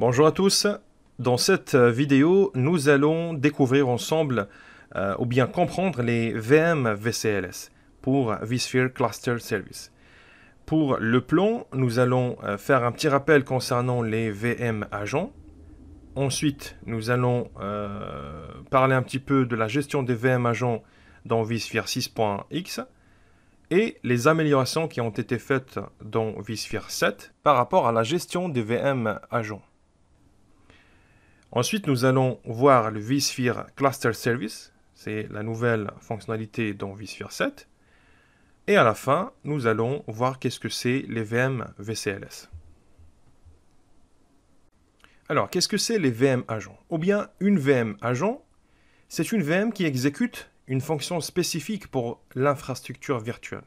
Bonjour à tous. Dans cette euh, vidéo, nous allons découvrir ensemble euh, ou bien comprendre les VM VCLS pour vSphere Cluster Service. Pour le plan, nous allons euh, faire un petit rappel concernant les VM agents. Ensuite, nous allons parler un petit peu de la gestion des VM agents dans vSphere 6.x et les améliorations qui ont été faites dans vSphere 7 par rapport à la gestion des VM agents. Ensuite, nous allons voir le vSphere Cluster Service. C'est la nouvelle fonctionnalité dans vSphere 7. Et à la fin, nous allons voir qu'est-ce que c'est les VM VCLS. Alors, qu'est-ce que c'est les VM agents Ou bien, une VM agent, c'est une VM qui exécute une fonction spécifique pour l'infrastructure virtuelle.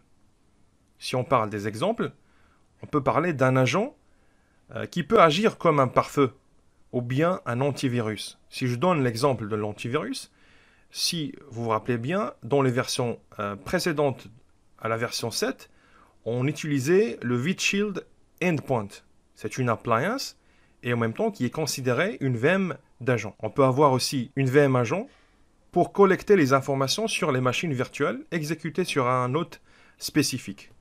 Si on parle des exemples, on peut parler d'un agent euh, qui peut agir comme un pare-feu ou bien un antivirus. Si je donne l'exemple de l'antivirus, si vous vous rappelez bien, dans les versions euh, précédentes à la version 7, on utilisait le V-Shield Endpoint. C'est une appliance et en même temps qui est considérée une VM d'agent. On peut avoir aussi une VM agent pour collecter les informations sur les machines virtuelles exécutées sur un hôte spécifique.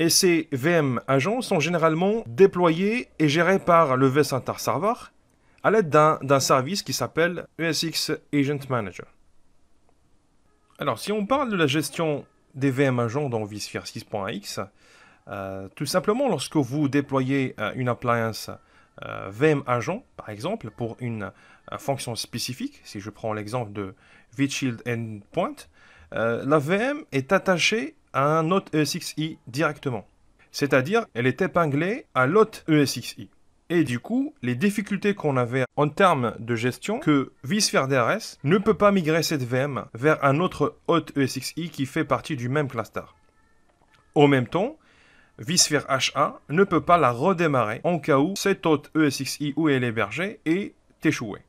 Et ces VM agents sont généralement déployés et gérés par le vCenter Server à l'aide d'un service qui s'appelle ESX Agent Manager. Alors, si on parle de la gestion des VM agents dans vSphere 6.x, euh, tout simplement lorsque vous déployez euh, une appliance euh, VM agent, par exemple, pour une fonction spécifique, si je prends l'exemple de vShield Endpoint, la VM est attachée à un autre ESXi directement. C'est-à-dire, elle est épinglée à l'autre ESXi. Et du coup, les difficultés qu'on avait en termes de gestion, que vSphere DRS ne peut pas migrer cette VM vers un autre hôte ESXi qui fait partie du même cluster. Au même temps, vSphere HA ne peut pas la redémarrer en cas où cette hôte ESXi où elle est hébergée est échouée.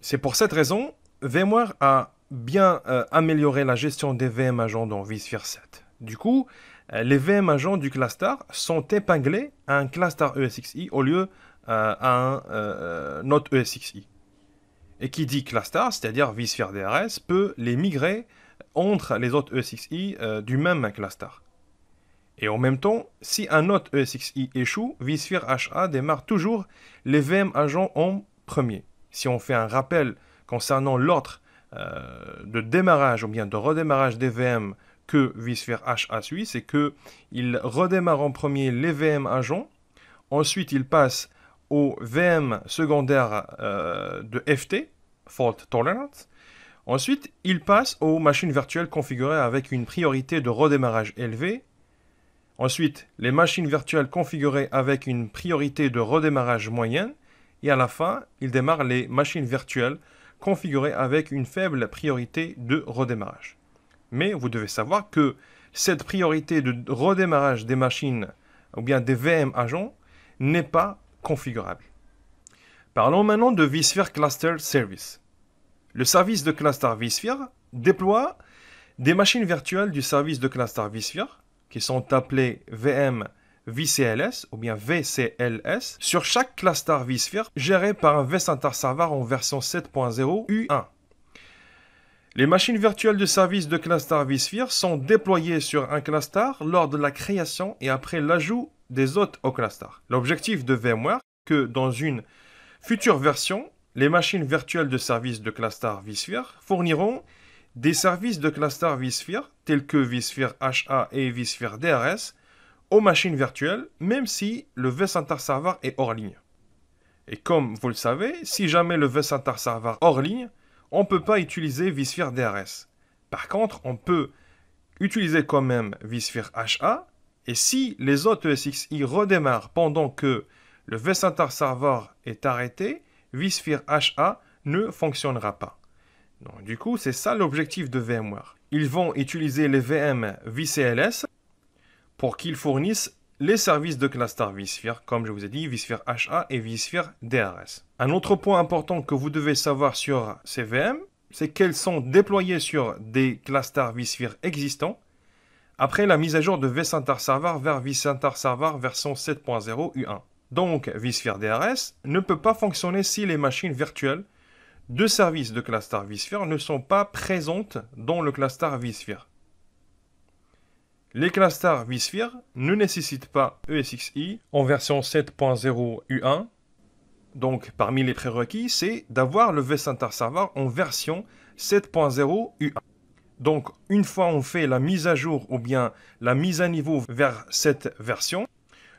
C'est pour cette raison, VMware a bien euh, amélioré la gestion des VM agents dans vSphere 7. Du coup, euh, les VM agents du cluster sont épinglés à un cluster ESXi au lieu euh, à un euh, autre ESXi. Et qui dit cluster, c'est-à-dire vSphere DRS, peut les migrer entre les autres ESXi du même cluster. Et en même temps, si un autre ESXi échoue, vSphere HA démarre toujours les VM agents en premier. Si on fait un rappel concernant l'ordre de démarrage ou bien de redémarrage des VM que vSphere H a suivi, c'est que il redémarre en premier les VM agents, ensuite il passe aux VM secondaires euh, de FT, Fault Tolerance, ensuite il passe aux machines virtuelles configurées avec une priorité de redémarrage élevée, ensuite les machines virtuelles configurées avec une priorité de redémarrage moyenne, et à la fin, il démarre les machines virtuelles configurées avec une faible priorité de redémarrage. Mais vous devez savoir que cette priorité de redémarrage des machines ou bien des VM agents n'est pas configurable. Parlons maintenant de vSphere Cluster Service. Le service de cluster vSphere déploie des machines virtuelles du service de cluster vSphere qui sont appelées VM VCLS ou bien VCLS sur chaque cluster vSphere géré par un vCenter Server en version 7.0 U1. Les machines virtuelles de service de Cluster vSphere sont déployées sur un cluster lors de la création et après l'ajout des hôtes au cluster. L'objectif de VMware, que dans une future version, les machines virtuelles de service de Cluster vSphere fourniront des services de Cluster vSphere tels que vSphere HA et vSphere DRS aux machines virtuelles, même si le vCenter Server est hors ligne. Et comme vous le savez, si jamais le vCenter Server hors ligne, on ne peut pas utiliser vSphere DRS. Par contre, on peut utiliser quand même vSphere HA, et si les autres ESXi redémarrent pendant que le vCenter Server est arrêté, vSphere HA ne fonctionnera pas. Donc, du coup, c'est ça l'objectif de VMware. Ils vont utiliser les VM vCLS pour qu'ils fournissent les services de Cluster vSphere, comme je vous ai dit, vSphere HA et vSphere DRS. Un autre point important que vous devez savoir sur ces VM, c'est qu'elles sont déployées sur des clusters vSphere existants après la mise à jour de vCenter Server vers vCenter Server version 7.0 U1. Donc vSphere DRS ne peut pas fonctionner si les machines virtuelles de services de cluster vSphere ne sont pas présentes dans le cluster vSphere. Les clusters vSphere ne nécessitent pas ESXi en version 7.0 U1. Donc parmi les prérequis, c'est d'avoir le vCenter Server en version 7.0 U1. Donc une fois on fait la mise à jour ou bien la mise à niveau vers cette version,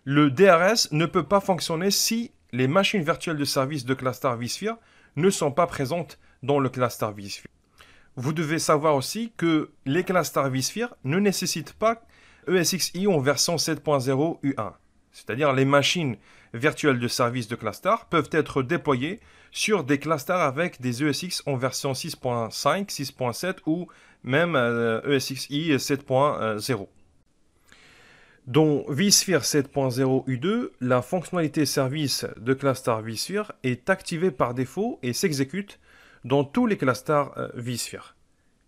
le DRS ne peut pas fonctionner si les machines virtuelles de service de Cluster vSphere ne sont pas présentes dans le Cluster vSphere. Vous devez savoir aussi que les Cluster vSphere ne nécessitent pas ESXi en version 7.0 U1, c'est-à-dire les machines virtuelles de service de Cluster peuvent être déployées sur des clusters avec des ESX en version 6.5, 6.7 ou même ESXi 7.0. Dans vSphere 7.0 U2, la fonctionnalité service de cluster vSphere est activée par défaut et s'exécute dans tous les clusters euh, vSphere.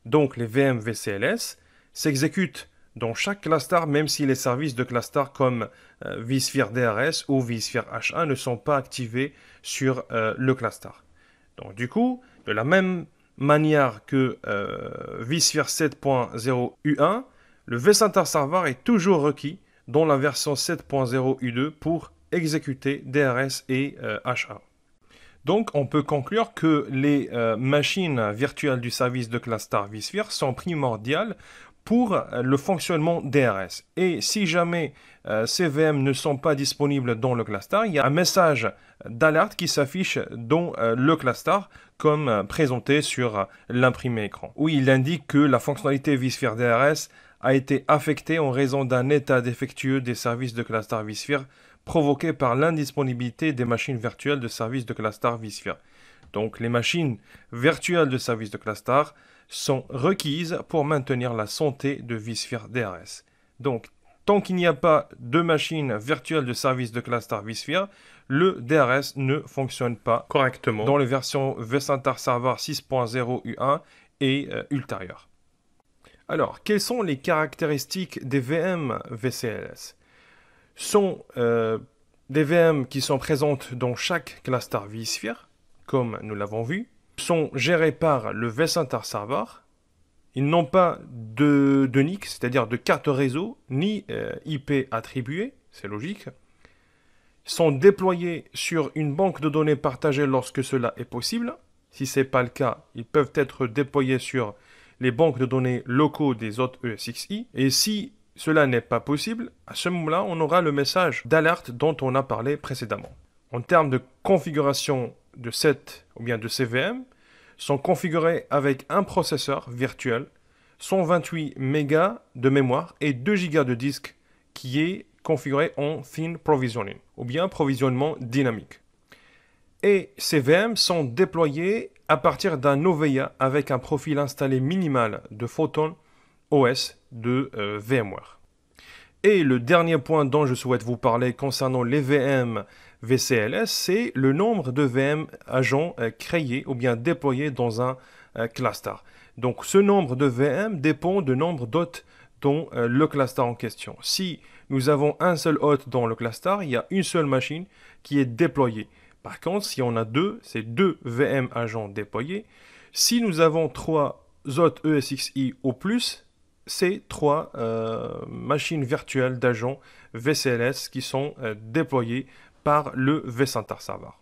Donc les VM VCLS s'exécutent dans chaque cluster, même si les services de cluster comme euh, vSphere DRS ou vSphere H1 ne sont pas activés sur euh, le cluster. Donc du coup, de la même manière que euh, vSphere 7.0 U1, le vCenter Server est toujours requis dans la version 7.0 U2 pour exécuter DRS et H1. Donc on peut conclure que les machines virtuelles du service de cluster vSphere sont primordiales pour euh, le fonctionnement DRS. Et si jamais euh, ces VM ne sont pas disponibles dans le cluster, il y a un message d'alerte qui s'affiche dans euh, le cluster comme présenté sur l'imprimé écran, où il indique que la fonctionnalité vSphere DRS a été affectée en raison d'un état défectueux des services de cluster vSphere provoqué par l'indisponibilité des machines virtuelles de services de cluster vSphere. Donc les machines virtuelles de services de cluster sont requises pour maintenir la santé de vSphere DRS. Donc, tant qu'il n'y a pas de machine virtuelle de service de Cluster vSphere, le DRS ne fonctionne pas correctement dans les versions vCenter Server 6.0 U1 et euh, ultérieures. Alors, quelles sont les caractéristiques des VM VCLS Sont euh, des VM qui sont présentes dans chaque cluster vSphere, comme nous l'avons vu, sont gérés par le Vesintar server Ils n'ont pas de, NIC, c'est-à-dire de carte réseau, ni euh, IP attribuée, c'est logique. Ils sont déployés sur une banque de données partagée lorsque cela est possible. Si ce n'est pas le cas, ils peuvent être déployés sur les banques de données locaux des autres ESXi. Et si cela n'est pas possible, à ce moment-là, on aura le message d'alerte dont on a parlé précédemment. En termes de configuration de cette ou bien de CVM, sont configurés avec un processeur virtuel, 128 mégas de mémoire et 2 gigas de disque qui est configuré en Thin Provisioning ou bien provisionnement dynamique. Et ces VM sont déployés à partir d'un OVA avec un profil installé minimal de Photon OS de euh, VMware. Et le dernier point dont je souhaite vous parler concernant les VM VCLS, c'est le nombre de VM agents euh, créés ou bien déployés dans un euh, cluster. Donc ce nombre de VM dépend du nombre d'hôtes dans euh, le cluster en question. Si nous avons un seul hôte dans le cluster, il y a une seule machine qui est déployée. Par contre, si on a deux, c'est deux VM agents déployés. Si nous avons trois hôtes ESXi ou plus, c'est trois machines virtuelles d'agents VCLS qui sont déployées par le Center Server.